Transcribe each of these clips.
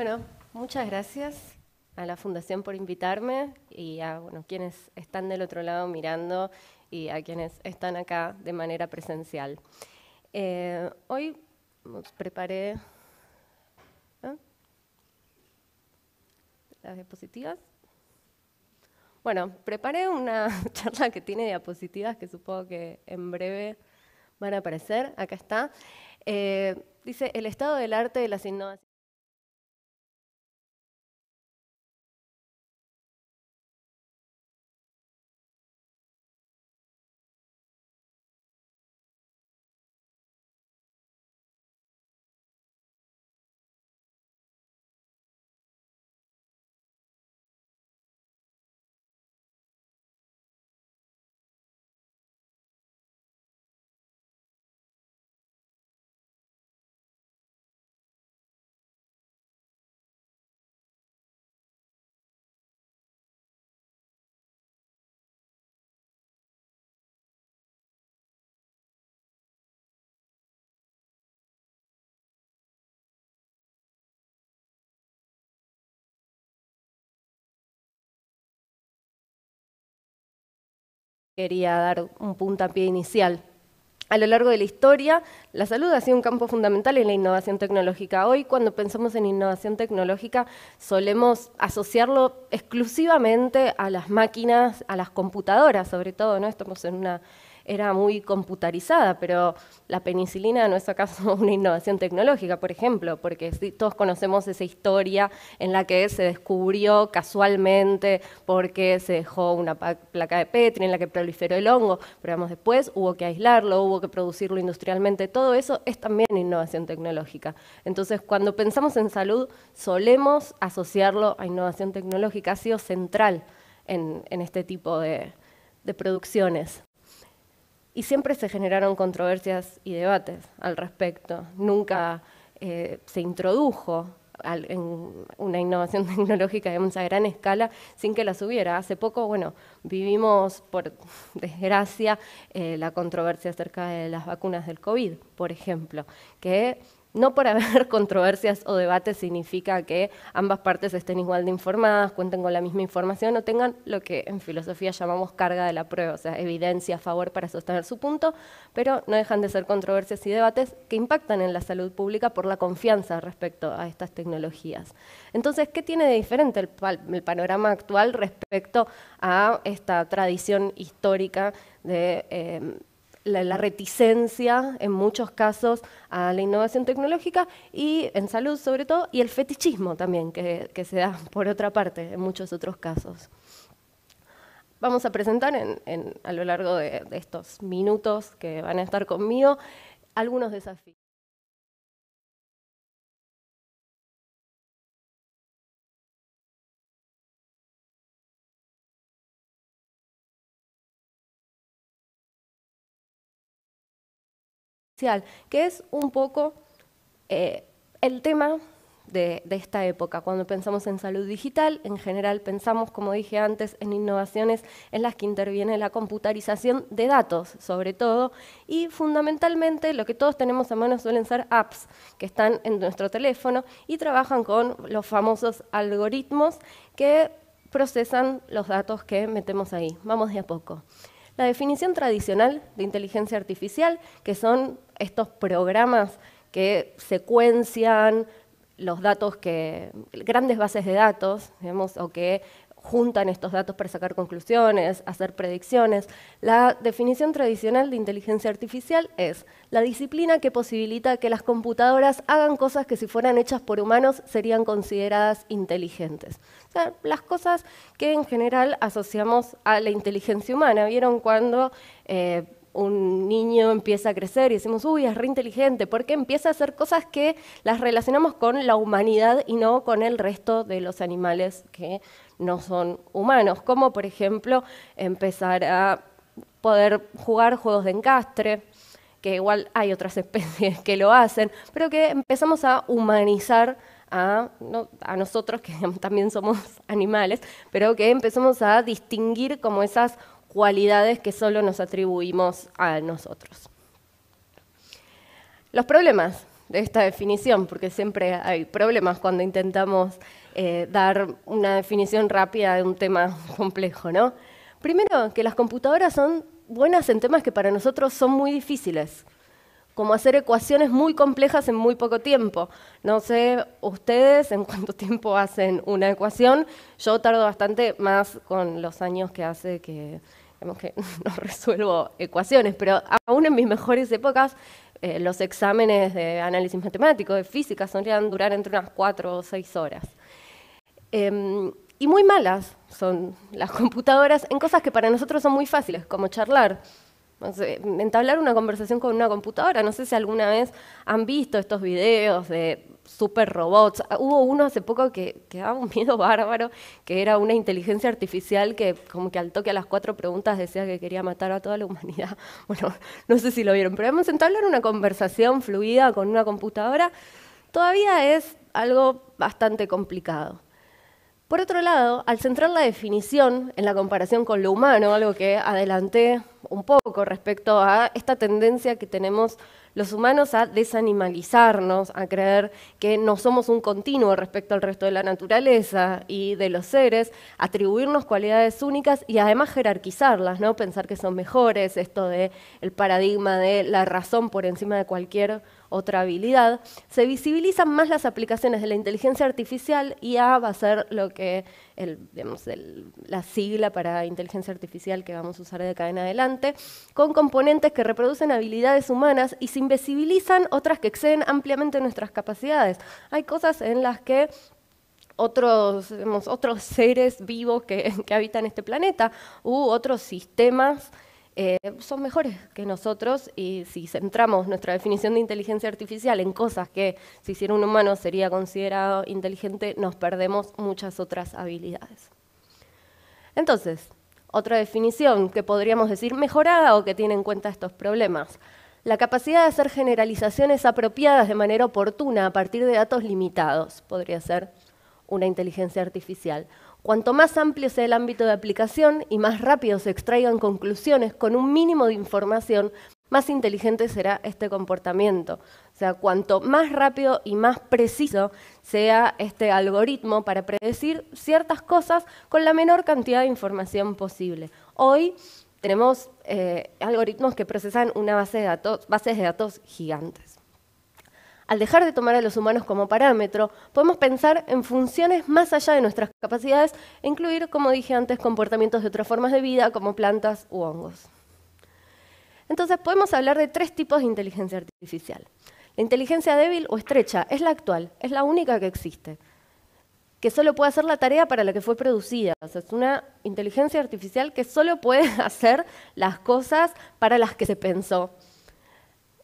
Bueno, muchas gracias a la Fundación por invitarme y a bueno, quienes están del otro lado mirando y a quienes están acá de manera presencial. Eh, hoy preparé ¿ah? las diapositivas. Bueno, preparé una charla que tiene diapositivas que supongo que en breve van a aparecer. Acá está. Eh, dice, el estado del arte de las innovaciones. quería dar un puntapié inicial. A lo largo de la historia, la salud ha sido un campo fundamental en la innovación tecnológica. Hoy, cuando pensamos en innovación tecnológica, solemos asociarlo exclusivamente a las máquinas, a las computadoras, sobre todo, ¿no? Estamos en una era muy computarizada, pero la penicilina no es acaso una innovación tecnológica, por ejemplo, porque todos conocemos esa historia en la que se descubrió casualmente porque se dejó una placa de Petri en la que proliferó el hongo, pero después hubo que aislarlo, hubo que producirlo industrialmente, todo eso es también innovación tecnológica. Entonces, cuando pensamos en salud, solemos asociarlo a innovación tecnológica, ha sido central en, este tipo de producciones y siempre se generaron controversias y debates al respecto. Nunca eh, se introdujo en una innovación tecnológica de una gran escala sin que las hubiera. Hace poco, bueno, vivimos, por desgracia, eh, la controversia acerca de las vacunas del COVID, por ejemplo, que no por haber controversias o debates significa que ambas partes estén igual de informadas, cuenten con la misma información o tengan lo que en filosofía llamamos carga de la prueba, o sea, evidencia a favor para sostener su punto, pero no dejan de ser controversias y debates que impactan en la salud pública por la confianza respecto a estas tecnologías. Entonces, ¿qué tiene de diferente el, panorama actual respecto a esta tradición histórica de... Eh, la, reticencia en muchos casos a la innovación tecnológica y en salud sobre todo, y el fetichismo también que, se da por otra parte en muchos otros casos. Vamos a presentar a lo largo de estos minutos que van a estar conmigo algunos desafíos. que es un poco eh, el tema de, de, esta época. Cuando pensamos en salud digital, en general pensamos, como dije antes, en innovaciones en las que interviene la computarización de datos, sobre todo, y fundamentalmente lo que todos tenemos a mano suelen ser apps que están en nuestro teléfono y trabajan con los famosos algoritmos que procesan los datos que metemos ahí. Vamos de a poco. La definición tradicional de inteligencia artificial, que son estos programas que secuencian los datos que, grandes bases de datos, digamos, o que juntan estos datos para sacar conclusiones, hacer predicciones. La definición tradicional de inteligencia artificial es la disciplina que posibilita que las computadoras hagan cosas que si fueran hechas por humanos serían consideradas inteligentes. O sea, las cosas que en general asociamos a la inteligencia humana. ¿Vieron cuando... Eh, un niño empieza a crecer y decimos, uy, es re inteligente, porque empieza a hacer cosas que las relacionamos con la humanidad y no con el resto de los animales que no son humanos, como por ejemplo empezar a poder jugar juegos de encastre, que igual hay otras especies que lo hacen, pero que empezamos a humanizar a, a, nosotros, que también somos animales, pero que empezamos a distinguir como esas cualidades que solo nos atribuimos a nosotros. Los problemas de esta definición, porque siempre hay problemas cuando intentamos eh, dar una definición rápida de un tema complejo, ¿no? Primero, que las computadoras son buenas en temas que para nosotros son muy difíciles, como hacer ecuaciones muy complejas en muy poco tiempo. No sé ustedes en cuánto tiempo hacen una ecuación, yo tardo bastante más con los años que hace que vemos que no resuelvo ecuaciones, pero aún en mis mejores épocas eh, los exámenes de análisis matemático, de física, solían durar entre unas cuatro o seis horas. Em, y muy malas son las computadoras en cosas que para nosotros son muy fáciles, como charlar entablar una conversación con una computadora. No sé si alguna vez han visto estos videos de super robots. Ah, hubo uno hace poco que, que, daba un miedo bárbaro, que era una inteligencia artificial que como que al toque a las cuatro preguntas decía que quería matar a toda la humanidad. Bueno, no sé si lo vieron, pero hemos entablar una conversación fluida con una computadora. Todavía es algo bastante complicado. Por otro lado, al centrar la definición en la comparación con lo humano, algo que adelanté un poco respecto a esta tendencia que tenemos los humanos a desanimalizarnos, a creer que no somos un continuo respecto al resto de la naturaleza y de los seres, atribuirnos cualidades únicas y además jerarquizarlas, ¿no? pensar que son mejores, esto de paradigma de la razón por encima de cualquier otra habilidad, se visibilizan más las aplicaciones de la inteligencia artificial. y A va a ser lo que, la sigla para inteligencia artificial que vamos a usar de acá en adelante, con componentes que reproducen habilidades humanas y se invisibilizan otras que exceden ampliamente nuestras capacidades. Hay cosas en las que otros, otros seres vivos que habitan este planeta u otros sistemas eh, son mejores que nosotros y si centramos nuestra definición de inteligencia artificial en cosas que si hiciera un humano sería considerado inteligente, nos perdemos muchas otras habilidades. Entonces, otra definición que podríamos decir mejorada o que tiene en cuenta estos problemas. La capacidad de hacer generalizaciones apropiadas de manera oportuna a partir de datos limitados podría ser una inteligencia artificial. Cuanto más amplio sea el ámbito de aplicación y más rápido se extraigan conclusiones con un mínimo de información, más inteligente será este comportamiento. O sea, cuanto más rápido y más preciso sea este algoritmo para predecir ciertas cosas con la menor cantidad de información posible. Hoy tenemos eh, algoritmos que procesan una base de datos, bases de datos gigantes. Al dejar de tomar a los humanos como parámetro, podemos pensar en funciones más allá de nuestras capacidades e incluir, como dije antes, comportamientos de otras formas de vida como plantas u hongos. Entonces podemos hablar de tres tipos de inteligencia artificial. La inteligencia débil o estrecha es la actual, es la única que existe, que solo puede hacer la tarea para la que fue producida. es una inteligencia artificial que solo puede hacer las cosas para las que se pensó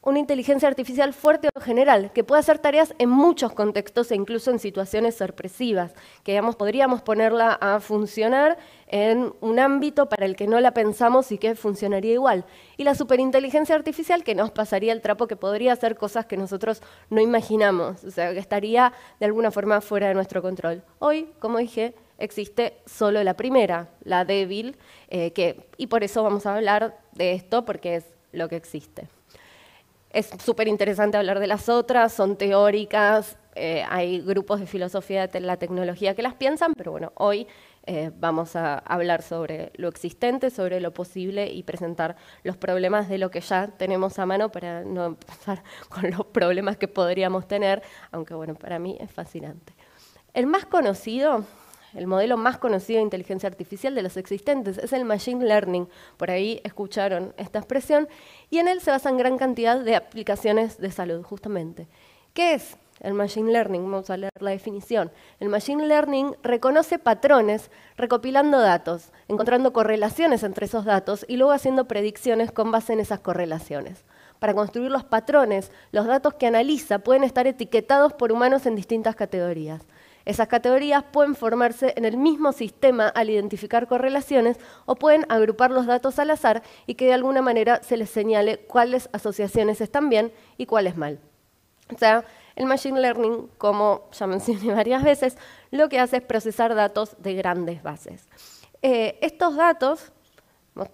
una inteligencia artificial fuerte o general, que puede hacer tareas en muchos contextos e incluso en situaciones sorpresivas, que digamos, podríamos ponerla a funcionar en un ámbito para el que no la pensamos y que funcionaría igual. Y la superinteligencia artificial que nos pasaría el trapo, que podría hacer cosas que nosotros no imaginamos, o sea, que estaría de alguna forma fuera de nuestro control. Hoy, como dije, existe solo la primera, la débil, eh, que, y por eso vamos a hablar de esto, porque es lo que existe. Es súper interesante hablar de las otras, son teóricas, eh, hay grupos de filosofía de la tecnología que las piensan, pero bueno, hoy eh, vamos a hablar sobre lo existente, sobre lo posible y presentar los problemas de lo que ya tenemos a mano para no empezar con los problemas que podríamos tener, aunque bueno, para mí es fascinante. El más conocido el modelo más conocido de inteligencia artificial de los existentes, es el Machine Learning, por ahí escucharon esta expresión, y en él se basan gran cantidad de aplicaciones de salud, justamente. ¿Qué es el Machine Learning? Vamos a leer la definición. El Machine Learning reconoce patrones recopilando datos, encontrando correlaciones entre esos datos y luego haciendo predicciones con base en esas correlaciones. Para construir los patrones, los datos que analiza pueden estar etiquetados por humanos en distintas categorías. Esas categorías pueden formarse en el mismo sistema al identificar correlaciones o pueden agrupar los datos al azar y que de alguna manera se les señale cuáles asociaciones están bien y cuáles mal. O sea, el Machine Learning, como ya mencioné varias veces, lo que hace es procesar datos de grandes bases. Eh, estos datos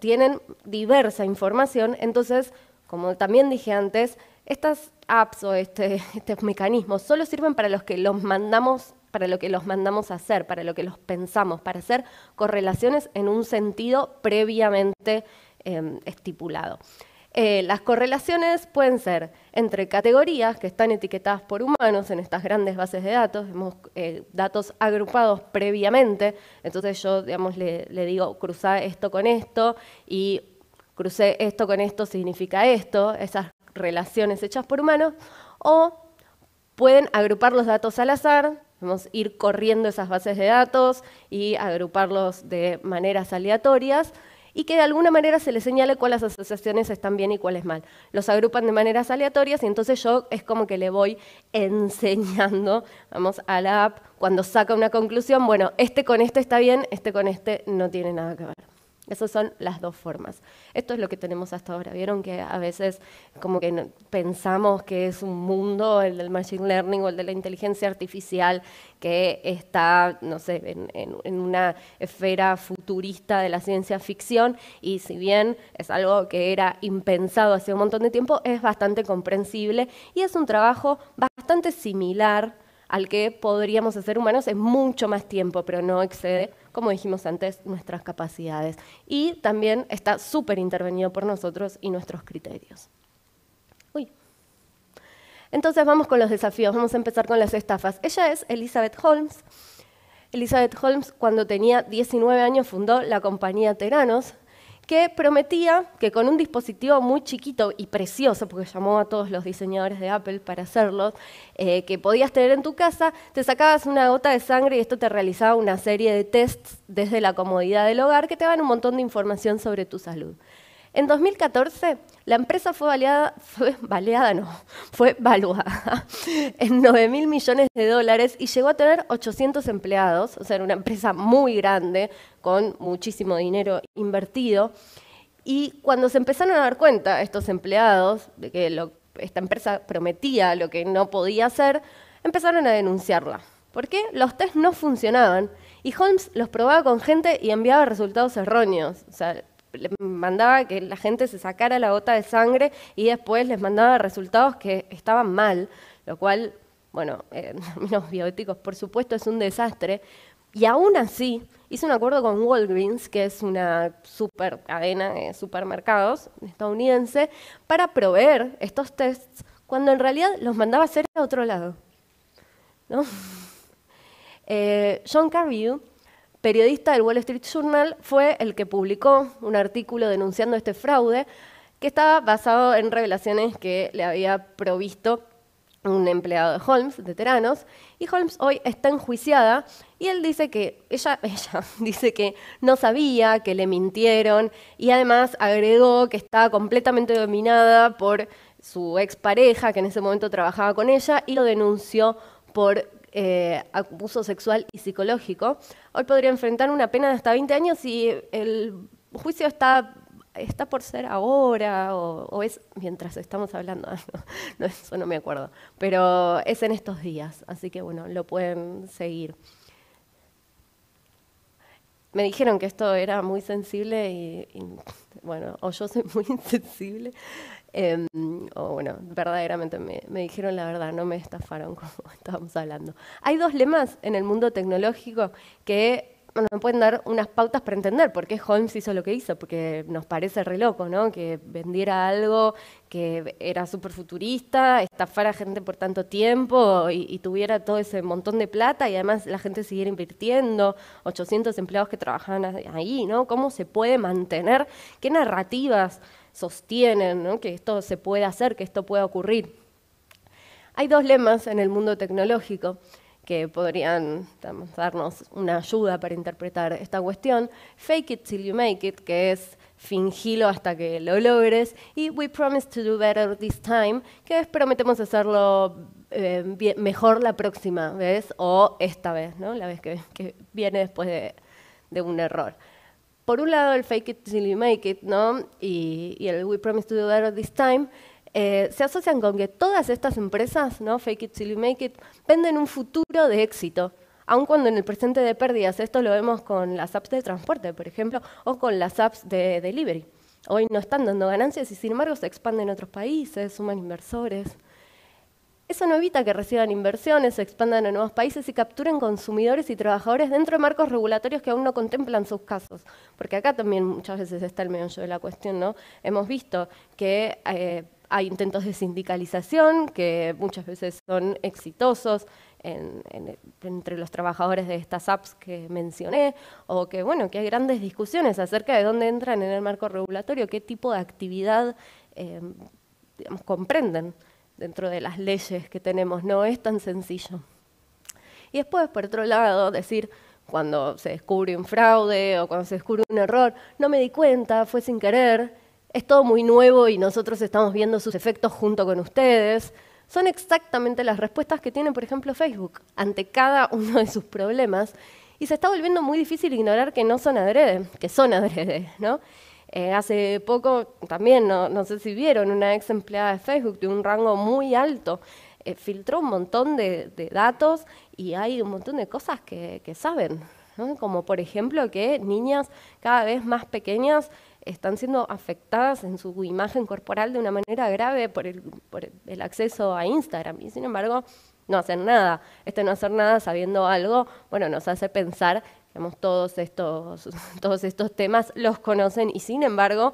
tienen diversa información, entonces, como también dije antes, estas apps o este, estos mecanismos solo sirven para los que los mandamos para lo que los mandamos a hacer, para lo que los pensamos, para hacer correlaciones en un sentido previamente em, estipulado. Eh, las correlaciones pueden ser entre categorías que están etiquetadas por humanos en estas grandes bases de datos, hemos, eh, datos agrupados previamente, entonces yo digamos, le, digo cruza esto con esto y crucé esto con esto significa esto, esas relaciones hechas por humanos, o pueden agrupar los datos al azar, Vamos a ir corriendo esas bases de datos y agruparlos de maneras aleatorias y que de alguna manera se les señale cuáles asociaciones están bien y cuáles mal. Los agrupan de maneras aleatorias y entonces yo es como que le voy enseñando, vamos, a la app cuando saca una conclusión, bueno, este con este está bien, este con este no tiene nada que ver. Esas son las dos formas. Esto es lo que tenemos hasta ahora. Vieron que a veces como que pensamos que es un mundo, el del machine learning o el de la inteligencia artificial, que está, no sé, en, en una esfera futurista de la ciencia ficción y si bien es algo que era impensado hace un montón de tiempo, es bastante comprensible y es un trabajo bastante similar al que podríamos hacer humanos en mucho más tiempo, pero no excede como dijimos antes, nuestras capacidades. Y también está súper intervenido por nosotros y nuestros criterios. Uy. Entonces vamos con los desafíos, vamos a empezar con las estafas. Ella es Elizabeth Holmes. Elizabeth Holmes, cuando tenía 19 años, fundó la compañía Teranos, que prometía que con un dispositivo muy chiquito y precioso, porque llamó a todos los diseñadores de Apple para hacerlo, eh, que podías tener en tu casa, te sacabas una gota de sangre y esto te realizaba una serie de tests desde la comodidad del hogar que te dan un montón de información sobre tu salud. En 2014, la empresa fue baleada, fue baleada no, fue valuada en 9 mil millones de dólares y llegó a tener 800 empleados, o sea, era una empresa muy grande, con muchísimo dinero invertido. Y cuando se empezaron a dar cuenta estos empleados de que esta empresa prometía lo que no podía hacer, empezaron a denunciarla. ¿Por qué? los test no funcionaban y Holmes los probaba con gente y enviaba resultados erróneos. O sea, mandaba que la gente se sacara la gota de sangre y después les mandaba resultados que estaban mal, lo cual, bueno, en términos bioéticos, por supuesto, es un desastre. Y aún así, hice un acuerdo con Walgreens, que es una super cadena de supermercados estadounidense, para proveer estos tests cuando en realidad los mandaba hacer a otro lado. Eh, John Carrew periodista del Wall Street Journal, fue el que publicó un artículo denunciando este fraude que estaba basado en revelaciones que le había provisto un empleado de Holmes, de Teranos, y Holmes hoy está enjuiciada y él dice que, ella, ella dice que no sabía, que le mintieron y además agregó que estaba completamente dominada por su expareja que en ese momento trabajaba con ella y lo denunció por eh, abuso sexual y psicológico, hoy podría enfrentar una pena de hasta 20 años y el juicio está, está por ser ahora o, es mientras estamos hablando, ah, no, eso no me acuerdo, pero es en estos días, así que bueno, lo pueden seguir. Me dijeron que esto era muy sensible y, y bueno, o yo soy muy insensible. Em, o bueno, verdaderamente me, dijeron la verdad, no me estafaron como estábamos hablando. Hay dos lemas en el mundo tecnológico que nos pueden dar unas pautas para entender por qué Holmes hizo lo que hizo, porque nos parece re loco, ¿no? Que vendiera algo que era súper futurista, estafara a gente por tanto tiempo y, y tuviera todo ese montón de plata y además la gente siguiera invirtiendo, 800 empleados que trabajaban ahí, ¿no? ¿Cómo se puede mantener? ¿Qué narrativas? sostienen que esto se puede hacer, que esto pueda ocurrir. Hay dos lemas en el mundo tecnológico que podrían darnos una ayuda para interpretar esta cuestión. Fake it till you make it, que es fingilo hasta que lo logres, y We promise to do better this time, que es prometemos hacerlo eh, mejor la próxima vez o esta vez, la vez que, viene después de un error por un lado el Fake It Till You Make It, ¿no? Y, el We Promise to Do Better This Time, eh, se asocian con que todas estas empresas, ¿no? Fake It Till You Make It, venden un futuro de éxito. Aun cuando en el presente de pérdidas, esto lo vemos con las apps de transporte, por ejemplo, o con las apps de delivery. Hoy no están dando ganancias y sin embargo se expanden a otros países, suman inversores. Eso no evita que reciban inversiones, se expandan a nuevos países y capturen consumidores y trabajadores dentro de marcos regulatorios que aún no contemplan sus casos. Porque acá también muchas veces está el meollo de la cuestión, ¿no? Hemos visto que eh, hay intentos de sindicalización que muchas veces son exitosos entre los trabajadores de estas apps que mencioné, o que, bueno, que hay grandes discusiones acerca de dónde entran en el marco regulatorio, qué tipo de actividad eh, comprenden dentro de las leyes que tenemos. No es tan sencillo. Y después, por otro lado, decir, cuando se descubre un fraude o cuando se descubre un error, no me di cuenta, fue sin querer, es todo muy nuevo y nosotros estamos viendo sus efectos junto con ustedes. Son exactamente las respuestas que tiene, por ejemplo, Facebook ante cada uno de sus problemas. Y se está volviendo muy difícil ignorar que no son adrede, que son adrede, ¿no? Eh, hace poco también, no, sé si vieron, una ex empleada de Facebook de un rango muy alto eh, filtró un montón de, datos y hay un montón de cosas que, saben, como por ejemplo que niñas cada vez más pequeñas están siendo afectadas en su imagen corporal de una manera grave por el, por el acceso a Instagram y sin embargo no hacen nada. Este no hacer nada sabiendo algo, bueno, nos hace pensar todos, estos, todos estos temas los conocen y sin embargo,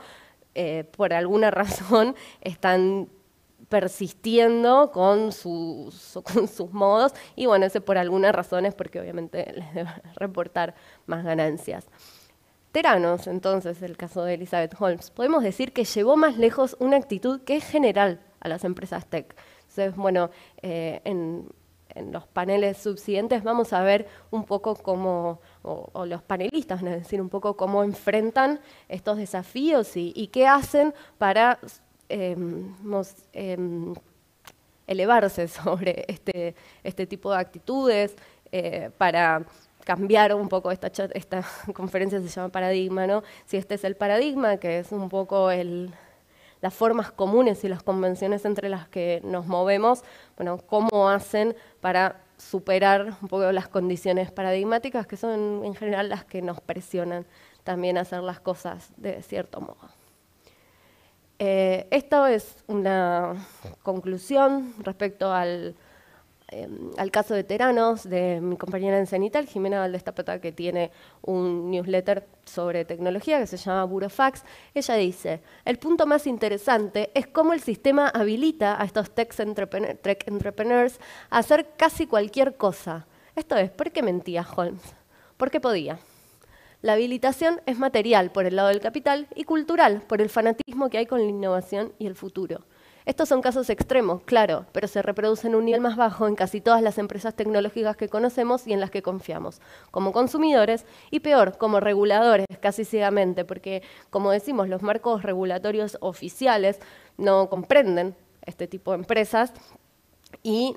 eh, por alguna razón, están persistiendo con sus, sus modos y bueno, ese por alguna razón es porque obviamente les debe reportar más ganancias. Teranos, entonces, el caso de Elizabeth Holmes, podemos decir que llevó más lejos una actitud que es general a las empresas tech. Entonces, bueno, eh, en, en los paneles subsiguientes vamos a ver un poco cómo o, los panelistas es decir un poco cómo enfrentan estos desafíos y, qué hacen para em, em, elevarse sobre este, este, tipo de actitudes, eh, para cambiar un poco esta, esta conferencia se llama paradigma, ¿no? Si este es el paradigma, que es un poco las formas comunes y las convenciones entre las que nos movemos, bueno, cómo hacen para superar un poco las condiciones paradigmáticas, que son en general las que nos presionan también a hacer las cosas de cierto modo. Eh, esto es una conclusión respecto al Em, al caso de Teranos, de mi compañera en Cenital, Jimena valdez que tiene un newsletter sobre tecnología que se llama Burofax. Ella dice, el punto más interesante es cómo el sistema habilita a estos tech, tech entrepreneurs a hacer casi cualquier cosa. Esto es, ¿por qué mentía Holmes? Porque podía. La habilitación es material por el lado del capital y cultural por el fanatismo que hay con la innovación y el futuro. Estos son casos extremos, claro, pero se reproducen a un nivel más bajo en casi todas las empresas tecnológicas que conocemos y en las que confiamos, como consumidores y peor, como reguladores, casi ciegamente, porque como decimos, los marcos regulatorios oficiales no comprenden este tipo de empresas y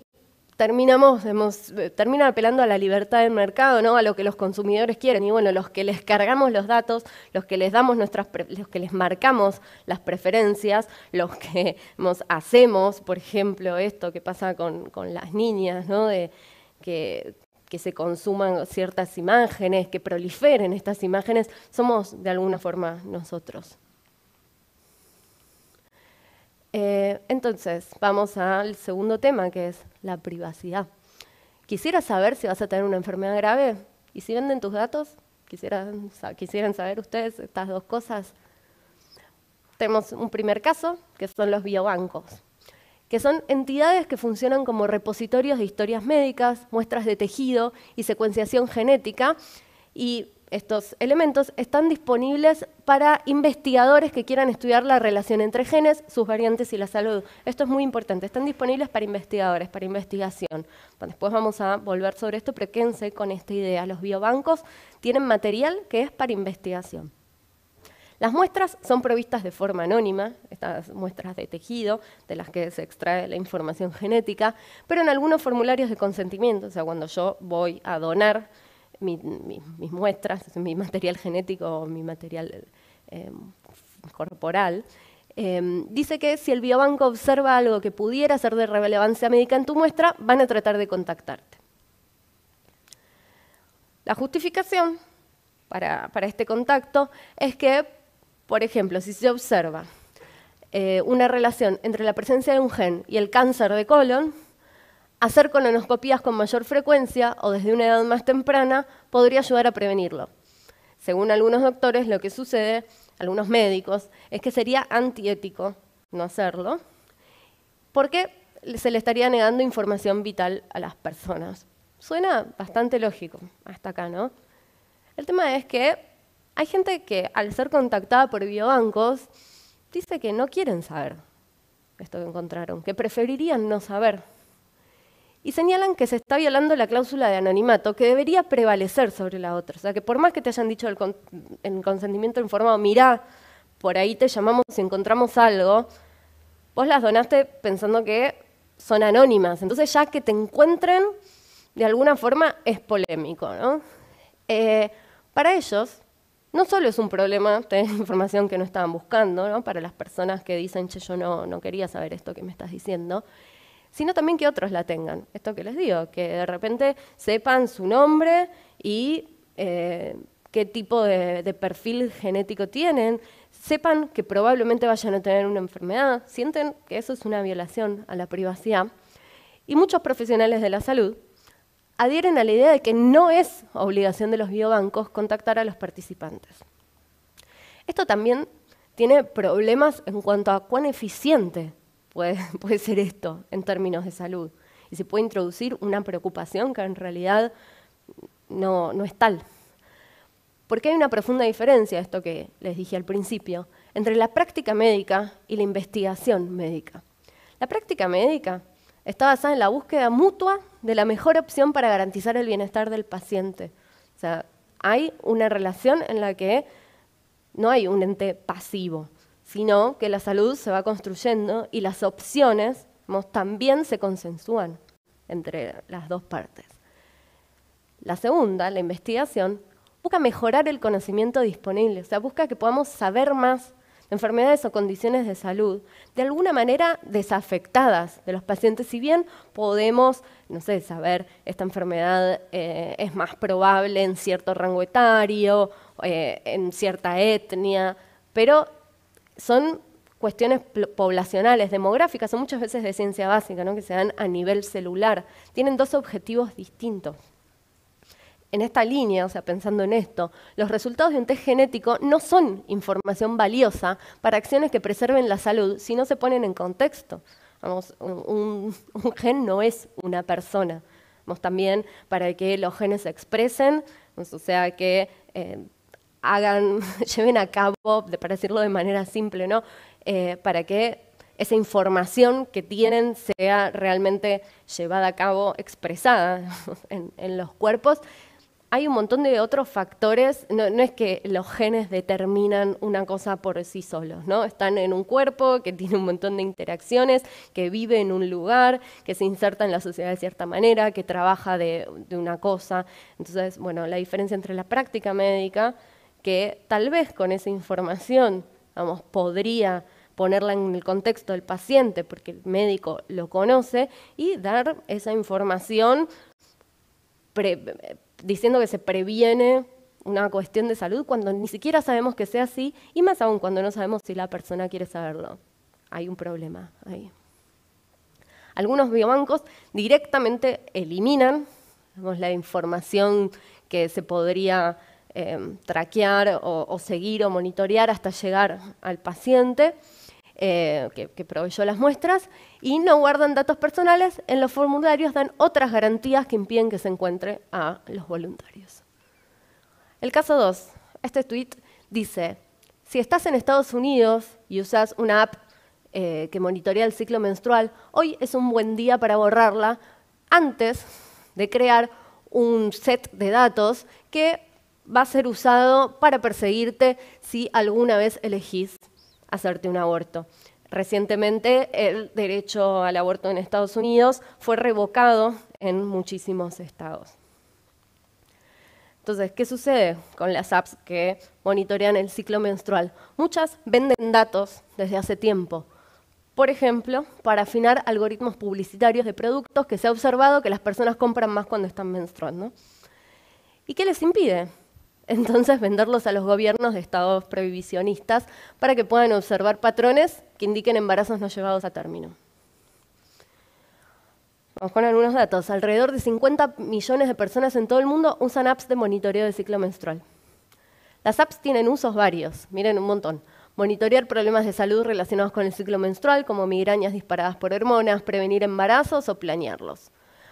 terminamos, eh, termina apelando a la libertad del mercado, ¿no? a lo que los consumidores quieren. Y bueno, los que les cargamos los datos, los que les damos nuestras, los que les marcamos las preferencias, los que nos hacemos, por ejemplo, esto que pasa con, las niñas, ¿no? de que, que se consuman ciertas imágenes, que proliferen estas imágenes, somos de alguna forma nosotros. Eh, entonces, vamos al segundo tema, que es la privacidad. Quisiera saber si vas a tener una enfermedad grave y si venden tus datos. Quisieran, quisieran saber ustedes estas dos cosas. Tenemos un primer caso, que son los biobancos, que son entidades que funcionan como repositorios de historias médicas, muestras de tejido y secuenciación genética, y estos elementos están disponibles para investigadores que quieran estudiar la relación entre genes, sus variantes y la salud. Esto es muy importante, están disponibles para investigadores, para investigación. Después vamos a volver sobre esto, pero quédense con esta idea. Los biobancos tienen material que es para investigación. Las muestras son provistas de forma anónima, estas muestras de tejido, de las que se extrae la información genética, pero en algunos formularios de consentimiento, o sea, cuando yo voy a donar, mis muestras, mi material genético, mi material eh, corporal, eh, dice que si el biobanco observa algo que pudiera ser de relevancia médica en tu muestra, van a tratar de contactarte. La justificación para, este contacto es que, por ejemplo, si se observa eh, una relación entre la presencia de un gen y el cáncer de colon, Hacer colonoscopías con mayor frecuencia o desde una edad más temprana podría ayudar a prevenirlo. Según algunos doctores, lo que sucede, algunos médicos, es que sería antiético no hacerlo, porque se le estaría negando información vital a las personas. Suena bastante lógico hasta acá, ¿no? El tema es que hay gente que al ser contactada por biobancos dice que no quieren saber esto que encontraron, que preferirían no saber y señalan que se está violando la cláusula de anonimato que debería prevalecer sobre la otra. O sea, que por más que te hayan dicho el, consentimiento informado, mirá, por ahí te llamamos si encontramos algo, vos las donaste pensando que son anónimas. Entonces ya que te encuentren, de alguna forma es polémico. Eh, para ellos, no solo es un problema tener información que no estaban buscando, ¿no? para las personas que dicen, che, yo no, no quería saber esto que me estás diciendo, sino también que otros la tengan. Esto que les digo, que de repente sepan su nombre y eh, qué tipo de, de, perfil genético tienen, sepan que probablemente vayan a tener una enfermedad, sienten que eso es una violación a la privacidad. Y muchos profesionales de la salud adhieren a la idea de que no es obligación de los biobancos contactar a los participantes. Esto también tiene problemas en cuanto a cuán eficiente puede, ser esto en términos de salud. Y se puede introducir una preocupación que en realidad no, no es tal. Porque hay una profunda diferencia, esto que les dije al principio, entre la práctica médica y la investigación médica. La práctica médica está basada en la búsqueda mutua de la mejor opción para garantizar el bienestar del paciente. O sea, hay una relación en la que no hay un ente pasivo sino que la salud se va construyendo y las opciones también se consensúan entre las dos partes. La segunda, la investigación, busca mejorar el conocimiento disponible, o sea, busca que podamos saber más de enfermedades o condiciones de salud, de alguna manera desafectadas de los pacientes, si bien podemos, no sé, saber esta enfermedad eh, es más probable en cierto rango etario, eh, en cierta etnia, pero son cuestiones poblacionales, demográficas, son muchas veces de ciencia básica, que se dan a nivel celular. Tienen dos objetivos distintos. En esta línea, o sea, pensando en esto, los resultados de un test genético no son información valiosa para acciones que preserven la salud si no se ponen en contexto. un, gen no es una persona. Vamos, también para que los genes se expresen, o sea, que eh, hagan, lleven a cabo, para decirlo de manera simple, ¿no? Eh, para que esa información que tienen sea realmente llevada a cabo, expresada en, los cuerpos. Hay un montón de otros factores, no, no, es que los genes determinan una cosa por sí solos, ¿no? Están en un cuerpo que tiene un montón de interacciones, que vive en un lugar, que se inserta en la sociedad de cierta manera, que trabaja de una cosa. Entonces, bueno, la diferencia entre la práctica médica que tal vez con esa información vamos, podría ponerla en el contexto del paciente, porque el médico lo conoce, y dar esa información diciendo que se previene una cuestión de salud cuando ni siquiera sabemos que sea así, y más aún cuando no sabemos si la persona quiere saberlo. Hay un problema ahí. Algunos biobancos directamente eliminan la información que se podría Em, traquear o, seguir o monitorear hasta llegar al paciente eh, que, proveyó las muestras y no guardan datos personales, en los formularios dan otras garantías que impiden que se encuentre a los voluntarios. El caso 2, este tweet dice, si estás en Estados Unidos y usas una app eh, que monitorea el ciclo menstrual, hoy es un buen día para borrarla antes de crear un set de datos que va a ser usado para perseguirte si alguna vez elegís hacerte un aborto. Recientemente el derecho al aborto en Estados Unidos fue revocado en muchísimos estados. Entonces, ¿qué sucede con las apps que monitorean el ciclo menstrual? Muchas venden datos desde hace tiempo. Por ejemplo, para afinar algoritmos publicitarios de productos que se ha observado que las personas compran más cuando están menstruando. ¿Y qué les impide? entonces venderlos a los gobiernos de estados prohibicionistas para que puedan observar patrones que indiquen embarazos no llevados a término. Vamos con algunos datos. Alrededor de 50 millones de personas en todo el mundo usan apps de monitoreo de ciclo menstrual. Las apps tienen usos varios, miren un montón. Monitorear problemas de salud relacionados con el ciclo menstrual, como migrañas disparadas por hormonas, prevenir embarazos o planearlos.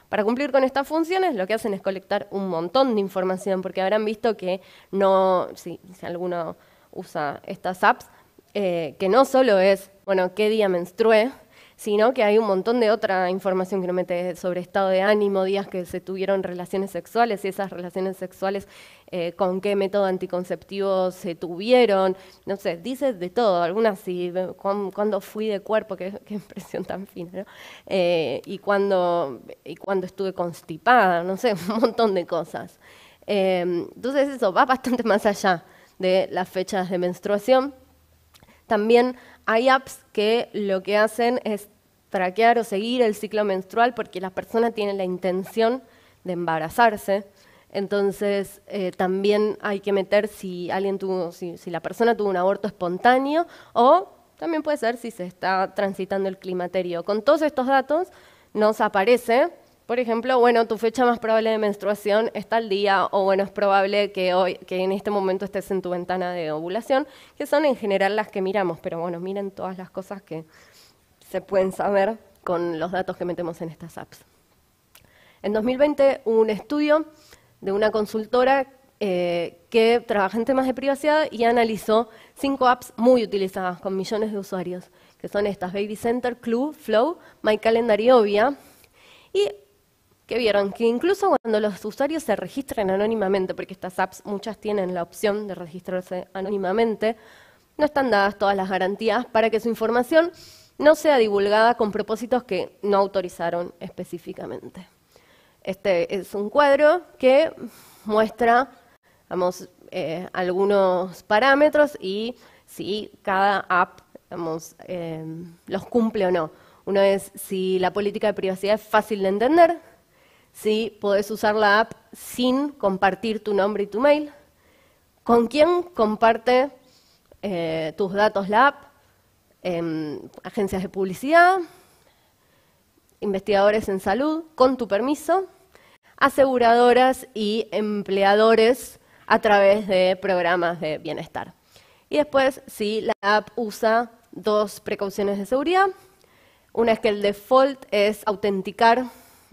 Para cumplir con estas funciones lo que hacen es colectar un montón de información, porque habrán visto que no, si, alguno usa estas apps, eh, que no solo es, bueno, qué día menstrué, sino que hay un montón de otra información que no mete sobre estado de ánimo, días que se tuvieron relaciones sexuales y esas relaciones sexuales eh, con qué método anticonceptivo se tuvieron, no sé, dice de todo, algunas sí, cuando fui de cuerpo, qué, impresión tan fina, eh, y, cuando, y cuando estuve constipada, no sé, un montón de cosas. Eh, entonces eso va bastante más allá de las fechas de menstruación. También hay apps que lo que hacen es traquear o seguir el ciclo menstrual porque la persona tiene la intención de embarazarse. Entonces, eh, también hay que meter si alguien tuvo, si, la persona tuvo un aborto espontáneo o también puede ser si se está transitando el climaterio. Con todos estos datos nos aparece por ejemplo, bueno, tu fecha más probable de menstruación está al día, o bueno, es probable que hoy, que en este momento estés en tu ventana de ovulación, que son en general las que miramos, pero bueno, miren todas las cosas que se pueden saber con los datos que metemos en estas apps. En 2020 hubo un estudio de una consultora eh, que trabaja en temas de privacidad y analizó cinco apps muy utilizadas con millones de usuarios, que son estas Baby Center, Clue, Flow, My Calendar y Obvia. Y que vieron que incluso cuando los usuarios se registren anónimamente, porque estas apps muchas tienen la opción de registrarse anónimamente, no están dadas todas las garantías para que su información no sea divulgada con propósitos que no autorizaron específicamente. Este es un cuadro que muestra eh, algunos parámetros y si cada app eh, los cumple o no. Uno es si la política de privacidad es fácil de entender, si Podés usar la app sin compartir tu nombre y tu mail. ¿Con quién comparte eh, tus datos la app? Em, agencias de publicidad, investigadores en salud, con tu permiso, aseguradoras y empleadores a través de programas de bienestar. Y después, si la app usa dos precauciones de seguridad. Una es que el default es autenticar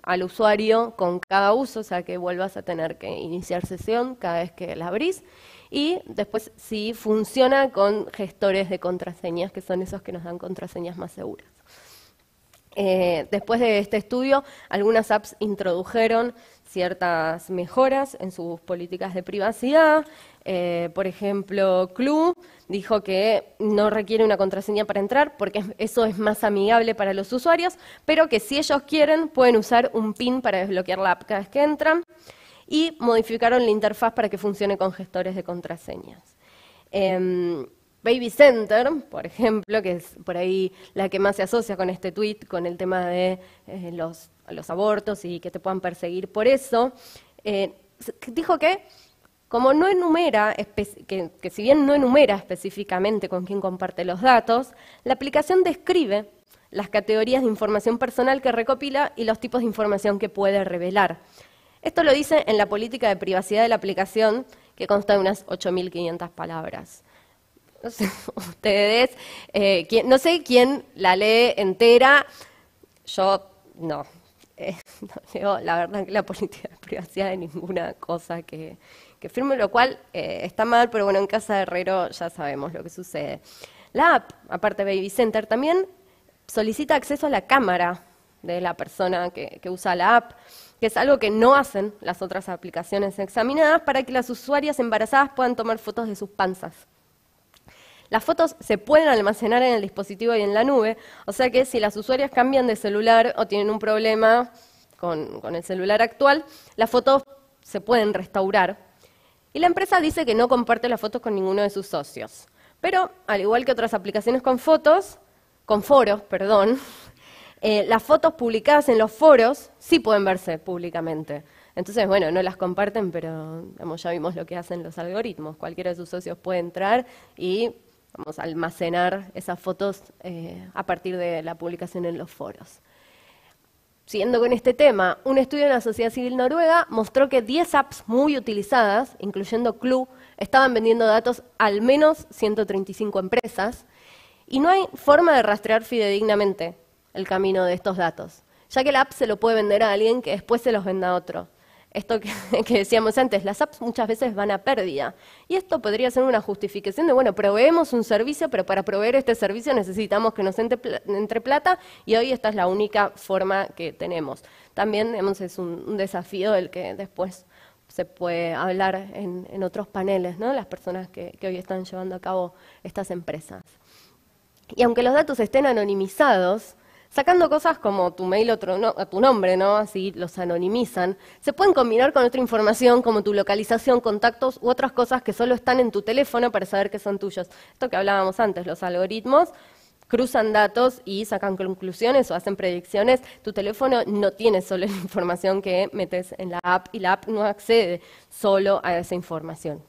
al usuario con cada uso, o sea que vuelvas a tener que iniciar sesión cada vez que la abrís. Y después si funciona con gestores de contraseñas, que son esos que nos dan contraseñas más seguras. Eh, después de este estudio, algunas apps introdujeron ciertas mejoras en sus políticas de privacidad. Eh, por ejemplo, Clue dijo que no requiere una contraseña para entrar porque eso es más amigable para los usuarios, pero que si ellos quieren pueden usar un PIN para desbloquear la app cada vez que entran y modificaron la interfaz para que funcione con gestores de contraseñas. Em, Baby Center, por ejemplo, que es por ahí la que más se asocia con este tweet, con el tema de eh, los los abortos y que te puedan perseguir por eso, eh, dijo que como no enumera, que, si bien no enumera específicamente con quién comparte los datos, la aplicación describe las categorías de información personal que recopila y los tipos de información que puede revelar. Esto lo dice en la política de privacidad de la aplicación, que consta de unas 8.500 palabras. No sé, ustedes, eh, no sé quién la lee entera, yo no, eh, no la verdad, que la política de privacidad de ninguna cosa que, que firme, lo cual eh, está mal, pero bueno, en casa de Herrero ya sabemos lo que sucede. La app, aparte Baby Center, también solicita acceso a la cámara de la persona que usa la app que es algo que no hacen las otras aplicaciones examinadas, para que las usuarias embarazadas puedan tomar fotos de sus panzas. Las fotos se pueden almacenar en el dispositivo y en la nube, o sea que si las usuarias cambian de celular o tienen un problema con, el celular actual, las fotos se pueden restaurar. Y la empresa dice que no comparte las fotos con ninguno de sus socios. Pero, al igual que otras aplicaciones con fotos, con foros, perdón, eh, las fotos publicadas en los foros sí pueden verse públicamente. Entonces, bueno, no las comparten, pero ya vimos lo que hacen los algoritmos. Cualquiera de sus socios puede entrar y vamos a almacenar esas fotos eh, a partir de la publicación en los foros. Siguiendo con este tema, un estudio de la sociedad civil noruega mostró que 10 apps muy utilizadas, incluyendo Clue, estaban vendiendo datos al menos 135 empresas y no hay forma de rastrear fidedignamente el camino de estos datos, ya que la app se lo puede vender a alguien que después se los venda a otro esto que, decíamos antes, las apps muchas veces van a pérdida. Y esto podría ser una justificación de, bueno, proveemos un servicio, pero para proveer este servicio necesitamos que nos entre, plata y hoy esta es la única forma que tenemos. También digamos, es un, desafío del que después se puede hablar en, en otros paneles, ¿no? las personas que hoy están llevando a cabo estas empresas. Y aunque los datos estén anonimizados, Sacando cosas como tu mail o tu nombre, ¿no? Así los anonimizan. Se pueden combinar con otra información como tu localización, contactos u otras cosas que solo están en tu teléfono para saber que son tuyos. Esto que hablábamos antes, los algoritmos cruzan datos y sacan conclusiones o hacen predicciones. Tu teléfono no tiene solo la información que metes en la app y la app no accede solo a esa información.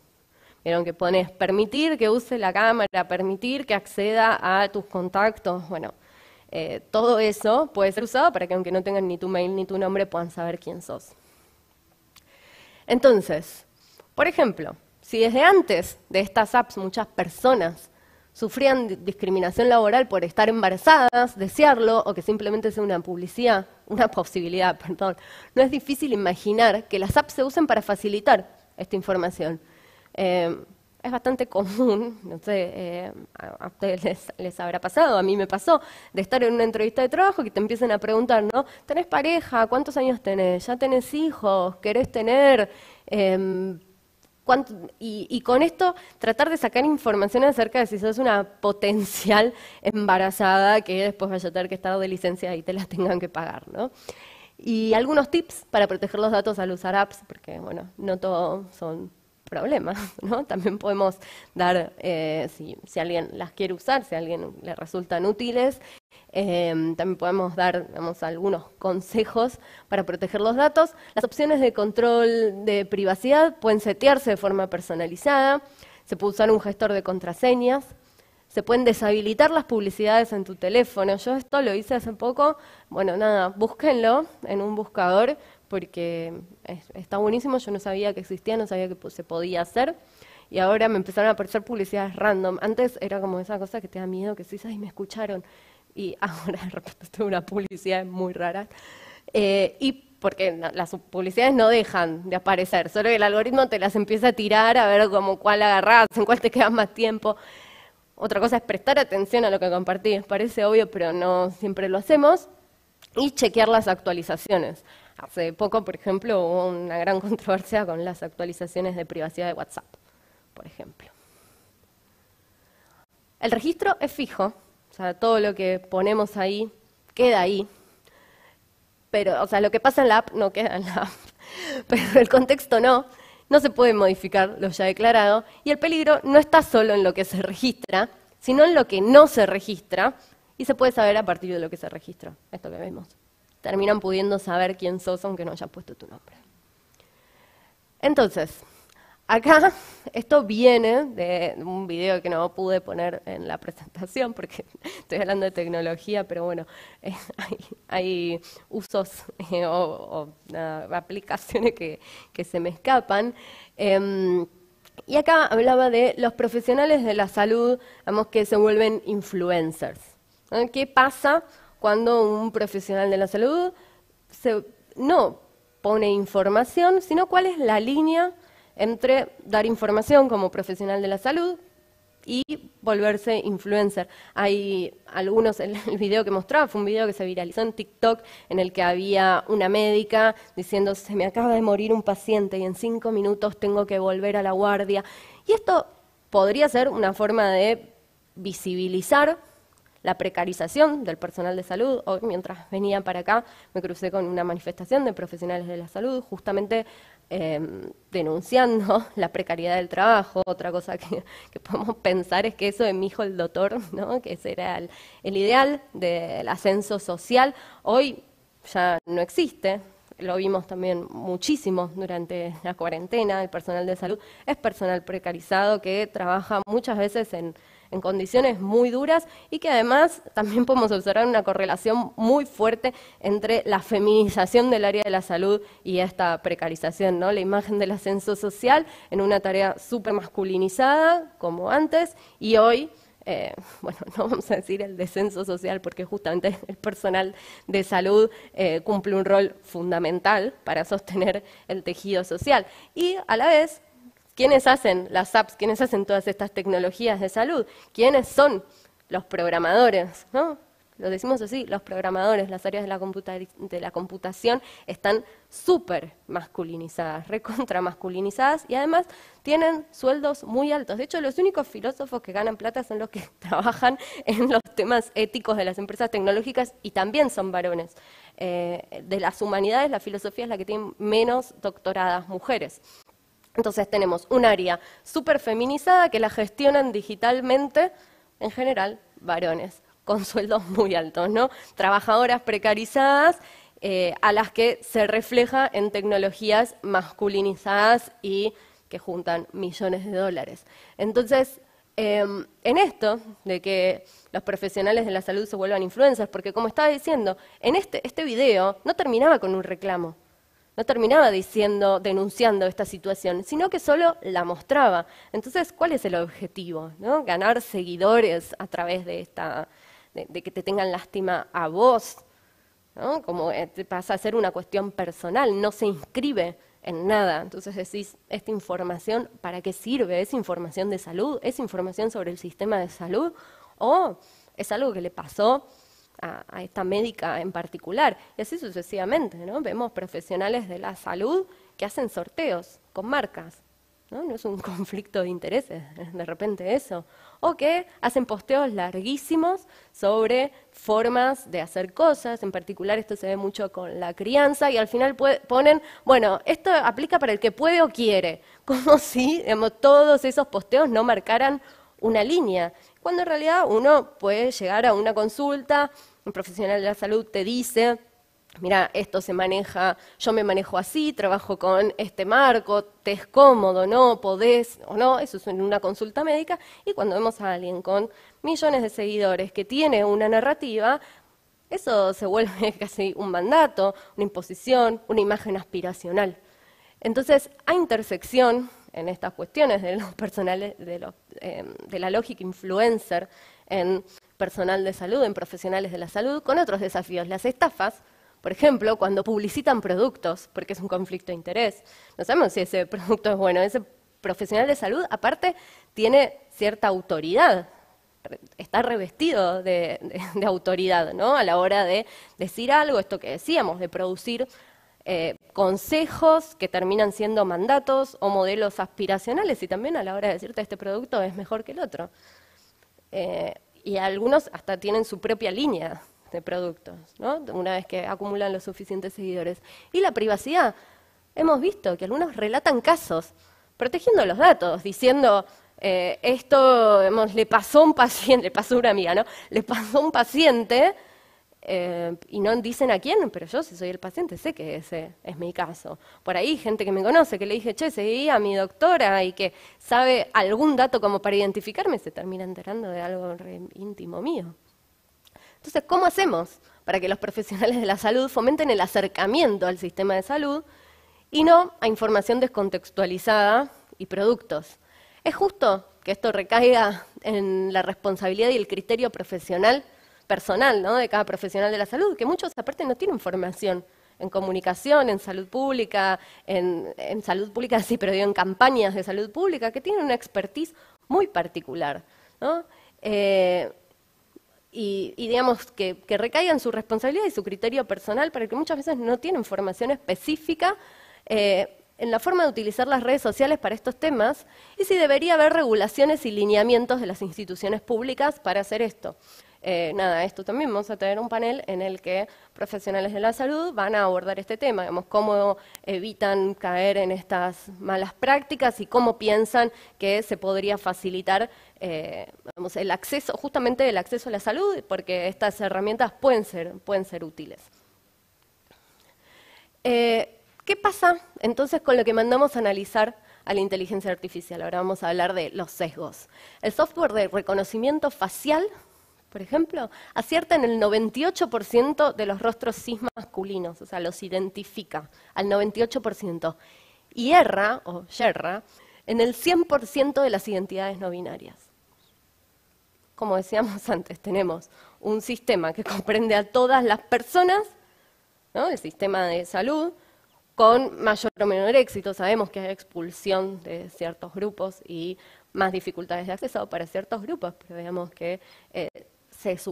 Vieron que pones permitir que use la cámara, permitir que acceda a tus contactos. Bueno, eh, todo eso puede ser usado para que aunque no tengan ni tu mail ni tu nombre puedan saber quién sos. Entonces, por ejemplo, si desde antes de estas apps muchas personas sufrían discriminación laboral por estar embarazadas, desearlo o que simplemente sea una publicidad, una posibilidad, perdón, no es difícil imaginar que las apps se usen para facilitar esta información. Eh, es bastante común, no sé, eh, a, ustedes les, habrá pasado, a mí me pasó, de estar en una entrevista de trabajo que te empiecen a preguntar, ¿no? ¿Tenés pareja? ¿Cuántos años tenés? ¿Ya tenés hijos? ¿Querés tener? Em, y, con esto tratar de sacar información acerca de si sos una potencial embarazada que después vaya a tener que estar de licencia y te la tengan que pagar, ¿no? Y algunos tips para proteger los datos al usar apps, porque bueno, no todos son problemas, ¿no? También podemos dar, eh, si, alguien las quiere usar, si a alguien le resultan útiles, em, también podemos dar, algunos consejos para proteger los datos. Las opciones de control de privacidad pueden setearse de forma personalizada, se puede usar un gestor de contraseñas, se pueden deshabilitar las publicidades en tu teléfono. Yo esto lo hice hace poco, bueno, nada, búsquenlo en un buscador, porque está buenísimo, yo no sabía que existía, no sabía que se podía hacer. Y ahora me empezaron a aparecer publicidades random. Antes era como esa cosa que te da miedo, que sí, ay, me escucharon. Y ahora de repente una publicidad muy rara. Eh, y porque las publicidades no dejan de aparecer, solo que el algoritmo te las empieza a tirar a ver como cuál agarras, en cuál te quedas más tiempo. Otra cosa es prestar atención a lo que compartís, parece obvio, pero no siempre lo hacemos, y chequear las actualizaciones. Hace poco, por ejemplo, hubo una gran controversia con las actualizaciones de privacidad de WhatsApp, por ejemplo. El registro es fijo, o sea, todo lo que ponemos ahí queda ahí. Pero, o sea, lo que pasa en la app no queda en la app, pero el contexto no. No se puede modificar lo ya declarado y el peligro no está solo en lo que se registra, sino en lo que no se registra y se puede saber a partir de lo que se registra, esto que vemos terminan pudiendo saber quién sos aunque no hayas puesto tu nombre. Entonces, acá esto viene de un video que no pude poner en la presentación porque estoy hablando de tecnología, pero bueno, eh, hay, usos eh, o, aplicaciones que, se me escapan. Em, y acá hablaba de los profesionales de la salud, que se vuelven influencers. ¿Qué pasa cuando un profesional de la salud no pone información, sino cuál es la línea entre dar información como profesional de la salud y volverse influencer. Hay algunos, el, video que mostraba fue un video que se viralizó en TikTok en el que había una médica diciendo, se me acaba de morir un paciente y en cinco minutos tengo que volver a la guardia. Y esto podría ser una forma de visibilizar la precarización del personal de salud. Hoy, mientras venía para acá, me crucé con una manifestación de profesionales de la salud, justamente em, denunciando la precariedad del trabajo. Otra cosa que, que, podemos pensar es que eso de mi hijo el doctor, ¿no? que ese era el, el ideal del ascenso social, hoy ya no existe, lo vimos también muchísimo durante la cuarentena, el personal de salud es personal precarizado que trabaja muchas veces en, en condiciones muy duras y que además también podemos observar una correlación muy fuerte entre la feminización del área de la salud y esta precarización, ¿no? La imagen del ascenso social en una tarea súper masculinizada, como antes, y hoy eh, bueno, no vamos a decir el descenso social, porque justamente el personal de salud eh, cumple un rol fundamental para sostener el tejido social. Y a la vez ¿Quiénes hacen las apps? ¿Quiénes hacen todas estas tecnologías de salud? ¿Quiénes son los programadores? ¿no? Lo decimos así, los programadores, las áreas de la, computación están súper masculinizadas, recontra y además tienen sueldos muy altos. De hecho, los únicos filósofos que ganan plata son los que trabajan en los temas éticos de las empresas tecnológicas y también son varones. Eh, de las humanidades, la filosofía es la que tiene menos doctoradas mujeres. Entonces tenemos un área súper feminizada que la gestionan digitalmente, en general, varones, con sueldos muy altos, ¿no? Trabajadoras precarizadas eh, a las que se refleja en tecnologías masculinizadas y que juntan millones de dólares. Entonces, em, en esto de que los profesionales de la salud se vuelvan influencers, porque como estaba diciendo, en este, este video no terminaba con un reclamo, no terminaba diciendo, denunciando esta situación, sino que solo la mostraba. Entonces, ¿cuál es el objetivo? ¿no? Ganar seguidores a través de esta, de, que te tengan lástima a vos, ¿no? Como eh, pasa a ser una cuestión personal, no se inscribe en nada. Entonces decís, esta información, ¿para qué sirve? ¿Es información de salud? ¿Es información sobre el sistema de salud? ¿O es algo que le pasó a, esta médica en particular. Y así sucesivamente, ¿no? Vemos profesionales de la salud que hacen sorteos con marcas. ¿no? no es un conflicto de intereses, de repente eso. O que hacen posteos larguísimos sobre formas de hacer cosas, en particular esto se ve mucho con la crianza, y al final ponen, bueno, esto aplica para el que puede o quiere, como si digamos, todos esos posteos no marcaran una línea, cuando en realidad uno puede llegar a una consulta, un profesional de la salud te dice, mira, esto se maneja, yo me manejo así, trabajo con este marco, te es cómodo, no, podés o no, eso es una consulta médica, y cuando vemos a alguien con millones de seguidores que tiene una narrativa, eso se vuelve casi un mandato, una imposición, una imagen aspiracional. Entonces, a intersección en estas cuestiones de los personales, em, de, la lógica influencer en personal de salud, en profesionales de la salud, con otros desafíos. Las estafas, por ejemplo, cuando publicitan productos, porque es un conflicto de interés, no sabemos si ese producto es bueno, ese profesional de salud aparte tiene cierta autoridad, está revestido de, autoridad ¿no? a la hora de decir algo, esto que decíamos, de producir eh, consejos que terminan siendo mandatos o modelos aspiracionales y también a la hora de decirte este producto es mejor que el otro. Eh, y algunos hasta tienen su propia línea de productos, ¿no? una vez que acumulan los suficientes seguidores. Y la privacidad. Hemos visto que algunos relatan casos protegiendo los datos, diciendo, eh, esto le pasó a un paciente, le pasó a una amiga, ¿no? Le pasó a un paciente eh, y no dicen a quién, pero yo si soy el paciente sé que ese es mi caso. Por ahí gente que me conoce, que le dije, che, seguí a mi doctora y que sabe algún dato como para identificarme, se termina enterando de algo íntimo mío. Entonces, ¿cómo hacemos para que los profesionales de la salud fomenten el acercamiento al sistema de salud y no a información descontextualizada y productos? Es justo que esto recaiga en la responsabilidad y el criterio profesional personal ¿no? de cada profesional de la salud, que muchos aparte no tienen formación en comunicación, en salud pública, en, salud pública sí, pero en campañas de salud pública, que tienen una expertise muy particular. ¿no? Eh, y, digamos que, recaigan su responsabilidad y su criterio personal, para que muchas veces no tienen formación específica eh, en la forma de utilizar las redes sociales para estos temas y si debería haber regulaciones y lineamientos de las instituciones públicas para hacer esto. Eh, nada, esto también vamos a tener un panel en el que profesionales de la salud van a abordar este tema, digamos, cómo evitan caer en estas malas prácticas y cómo piensan que se podría facilitar eh, el acceso, justamente el acceso a la salud, porque estas herramientas pueden ser, útiles. Eh, ¿Qué pasa entonces con lo que mandamos a analizar a la inteligencia artificial? Ahora vamos a hablar de los sesgos. El software de reconocimiento facial por ejemplo, acierta en el 98% de los rostros cis masculinos, o sea, los identifica al 98%, y erra, o yerra, en el 100% de las identidades no binarias. Como decíamos antes, tenemos un sistema que comprende a todas las personas, el sistema de salud, con mayor o menor éxito. Sabemos que hay expulsión de ciertos grupos y más dificultades de acceso para ciertos grupos, pero veamos que eh,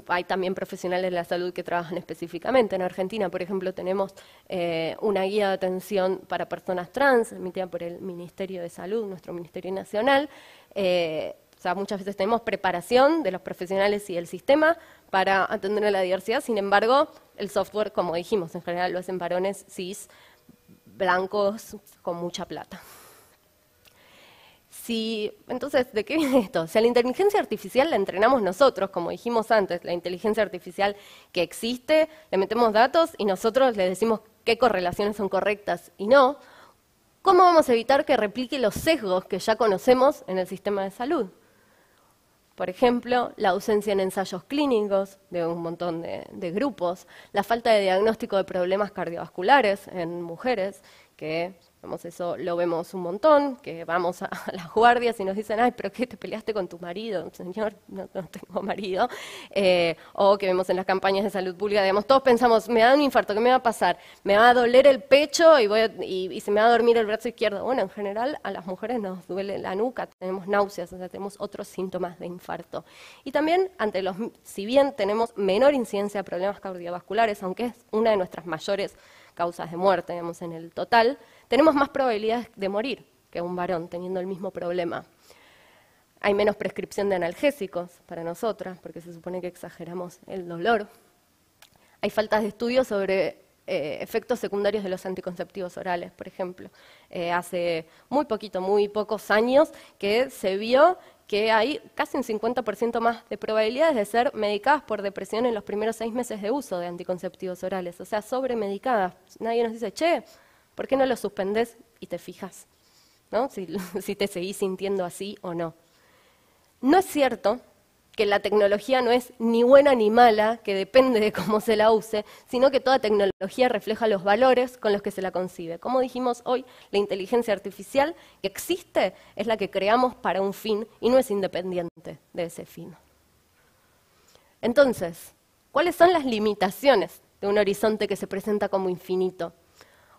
hay también profesionales de la salud que trabajan específicamente. En Argentina, por ejemplo, tenemos eh, una guía de atención para personas trans emitida por el Ministerio de Salud, nuestro Ministerio Nacional. Eh, o sea, muchas veces tenemos preparación de los profesionales y del sistema para atender a la diversidad. Sin embargo, el software, como dijimos, en general lo hacen varones cis, blancos, con mucha plata. Si, entonces, ¿de qué viene esto? Si a la inteligencia artificial la entrenamos nosotros, como dijimos antes, la inteligencia artificial que existe, le metemos datos y nosotros le decimos qué correlaciones son correctas y no, ¿cómo vamos a evitar que replique los sesgos que ya conocemos en el sistema de salud? Por ejemplo, la ausencia en ensayos clínicos de un montón de, de grupos, la falta de diagnóstico de problemas cardiovasculares en mujeres, que Vamos, eso lo vemos un montón, que vamos a, las guardias y nos dicen, ay, pero ¿qué te peleaste con tu marido? Señor, no, tengo marido. Eh, o que vemos en las campañas de salud pública, digamos, todos pensamos, me da un infarto, ¿qué me va a pasar? Me va a doler el pecho y, y, se me va a dormir el brazo izquierdo. Bueno, en general a las mujeres nos duele la nuca, tenemos náuseas, o sea, tenemos otros síntomas de infarto. Y también, ante los, si bien tenemos menor incidencia de problemas cardiovasculares, aunque es una de nuestras mayores causas de muerte, digamos, en el total, tenemos más probabilidades de morir que un varón teniendo el mismo problema. Hay menos prescripción de analgésicos para nosotras, porque se supone que exageramos el dolor. Hay faltas de estudios sobre eh, efectos secundarios de los anticonceptivos orales, por ejemplo. Eh, hace muy poquito, muy pocos años, que se vio que hay casi un 50% más de probabilidades de ser medicadas por depresión en los primeros seis meses de uso de anticonceptivos orales, o sea, sobremedicadas. Nadie nos dice, che, ¿Por qué no lo suspendes y te fijas? ¿no? Si, si te seguís sintiendo así o no. No es cierto que la tecnología no es ni buena ni mala, que depende de cómo se la use, sino que toda tecnología refleja los valores con los que se la concibe. Como dijimos hoy, la inteligencia artificial que existe es la que creamos para un fin y no es independiente de ese fin. Entonces, ¿cuáles son las limitaciones de un horizonte que se presenta como infinito?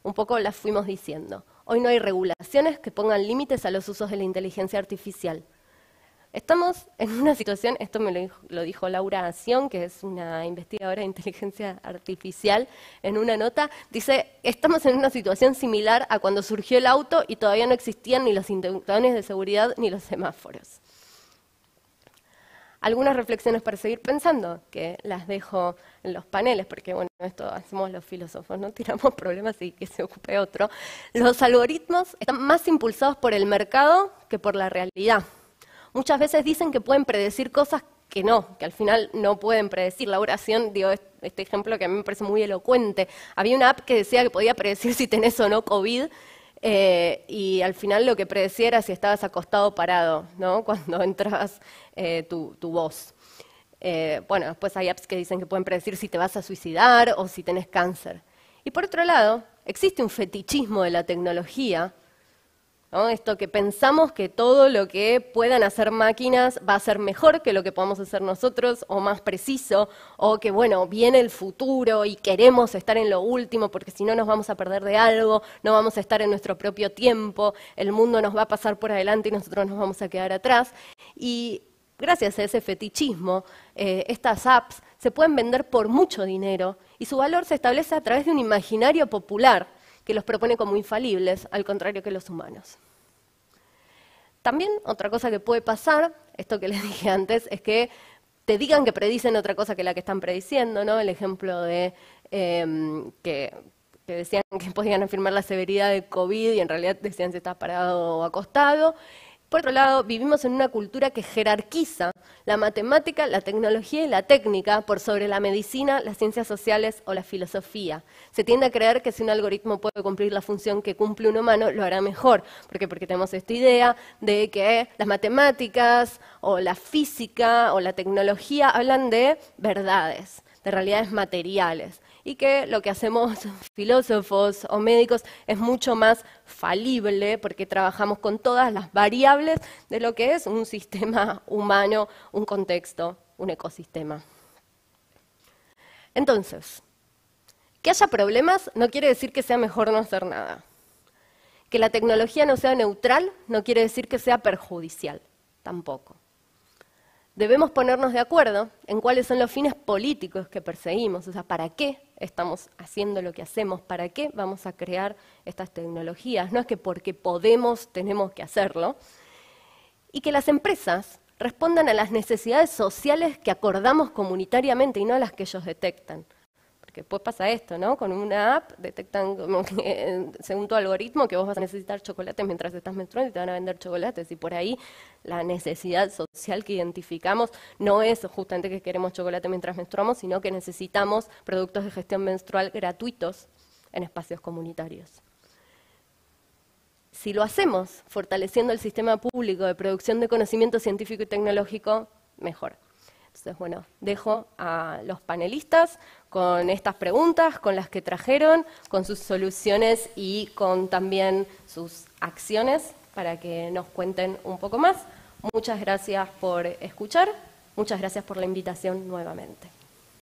un poco las fuimos diciendo. Hoy no hay regulaciones que pongan límites a los usos de la inteligencia artificial. Estamos en una situación, esto me lo dijo, Laura Ación, que es una investigadora de inteligencia artificial, en una nota, dice, estamos en una situación similar a cuando surgió el auto y todavía no existían ni los interruptores de seguridad ni los semáforos algunas reflexiones para seguir pensando, que las dejo en los paneles, porque bueno, esto hacemos los filósofos, no tiramos problemas y que se ocupe otro. Los algoritmos están más impulsados por el mercado que por la realidad. Muchas veces dicen que pueden predecir cosas que no, que al final no pueden predecir. La oración, digo, este ejemplo que a mí me parece muy elocuente. Había una app que decía que podía predecir si tenés o no COVID eh, y al final lo que predecía era si estabas acostado o parado, ¿no? Cuando entras eh, tu, voz. Eh, bueno, después hay apps que dicen que pueden predecir si te vas a suicidar o si tenés cáncer. Y por otro lado, existe un fetichismo de la tecnología esto que pensamos que todo lo que puedan hacer máquinas va a ser mejor que lo que podamos hacer nosotros o más preciso, o que bueno, viene el futuro y queremos estar en lo último porque si no nos vamos a perder de algo, no vamos a estar en nuestro propio tiempo, el mundo nos va a pasar por adelante y nosotros nos vamos a quedar atrás. Y gracias a ese fetichismo, eh, estas apps se pueden vender por mucho dinero y su valor se establece a través de un imaginario popular que los propone como infalibles, al contrario que los humanos. También otra cosa que puede pasar, esto que les dije antes, es que te digan que predicen otra cosa que la que están prediciendo, ¿no? El ejemplo de em, que, decían que podían afirmar la severidad de COVID y en realidad decían si estás parado o acostado. Por otro lado, vivimos en una cultura que jerarquiza la matemática, la tecnología y la técnica por sobre la medicina, las ciencias sociales o la filosofía. Se tiende a creer que si un algoritmo puede cumplir la función que cumple un humano, lo hará mejor. ¿Por qué? Porque tenemos esta idea de que las matemáticas o la física o la tecnología hablan de verdades de realidades materiales y que lo que hacemos filósofos o médicos es mucho más falible porque trabajamos con todas las variables de lo que es un sistema humano, un contexto, un ecosistema. Entonces, que haya problemas no quiere decir que sea mejor no hacer nada. Que la tecnología no sea neutral no quiere decir que sea perjudicial, tampoco. Debemos ponernos de acuerdo en cuáles son los fines políticos que perseguimos, o sea, para qué estamos haciendo lo que hacemos, para qué vamos a crear estas tecnologías. No es que porque podemos tenemos que hacerlo. Y que las empresas respondan a las necesidades sociales que acordamos comunitariamente y no a las que ellos detectan que después pues pasa esto, ¿no? Con una app detectan eh, según tu algoritmo que vos vas a necesitar chocolate mientras estás menstruando y te van a vender chocolates. Y por ahí la necesidad social que identificamos no es justamente que queremos chocolate mientras menstruamos, sino que necesitamos productos de gestión menstrual gratuitos en espacios comunitarios. Si lo hacemos fortaleciendo el sistema público de producción de conocimiento científico y tecnológico, mejor. Entonces, bueno, dejo a los panelistas con estas preguntas, con las que trajeron, con sus soluciones y con también sus acciones para que nos cuenten un poco más. Muchas gracias por escuchar, muchas gracias por la invitación nuevamente.